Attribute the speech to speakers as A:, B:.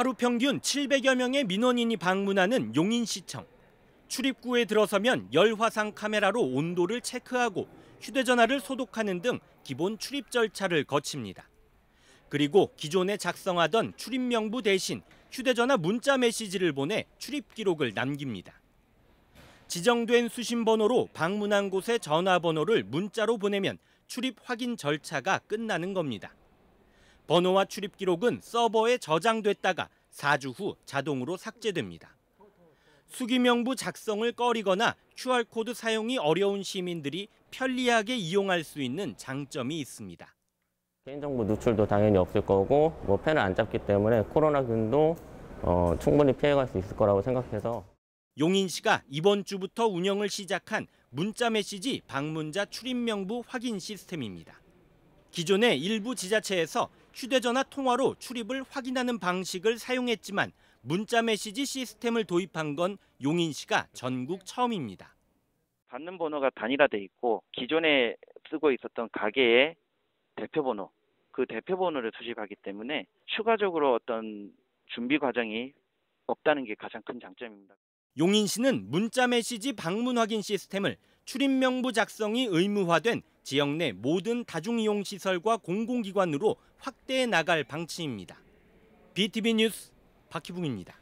A: 하루 평균 700여 명의 민원인이 방문하는 용인시청. 출입구에 들어서면 열화상 카메라로 온도를 체크하고 휴대전화를 소독하는 등 기본 출입 절차를 거칩니다. 그리고 기존에 작성하던 출입 명부 대신 휴대전화 문자 메시지를 보내 출입 기록을 남깁니다. 지정된 수신 번호로 방문한 곳의 전화번호를 문자로 보내면 출입 확인 절차가 끝나는 겁니다. 번호와 출입 기록은 서버에 저장됐다가 4주 후 자동으로 삭제됩니다. 수기명부 작성을 꺼리거나 QR코드 사용이 어려운 시민들이 편리하게 이용할 수 있는 장점이 있습니다.
B: 개인정보 누출도 당연히 없을 거고 뭐 펜을 안 잡기 때문에 코로나균도 어, 충분히 피해갈 수 있을 거라고 생각해서 용인 시가 이번 주부터
A: 운영을 시작한 문자 메시지 방문자 출입 명부 확인 시스템입니다. 기존의 일부 지자체에서 휴대전화 통화로 출입을 확인하는 방식을 사용했지만 문자 메시지 시스템을 도입한 건 용인시가 전국
C: 처음입니다. 받는 번호가 단일화돼 있고 기존에 쓰고 있었던 가게의 대표 번호 그 대표 번호를 수집하기 때문에 추가적으로 어떤 준비 과정이 없다는 게 가장 큰 장점입니다.
A: 용인시는 문자 메시지 방문 확인 시스템을 출입명부 작성이 의무화된 지역 내 모든 다중이용 시설과 공공기관으로 확대해 나갈 방침입니다. BTV 뉴스 박희붕입니다.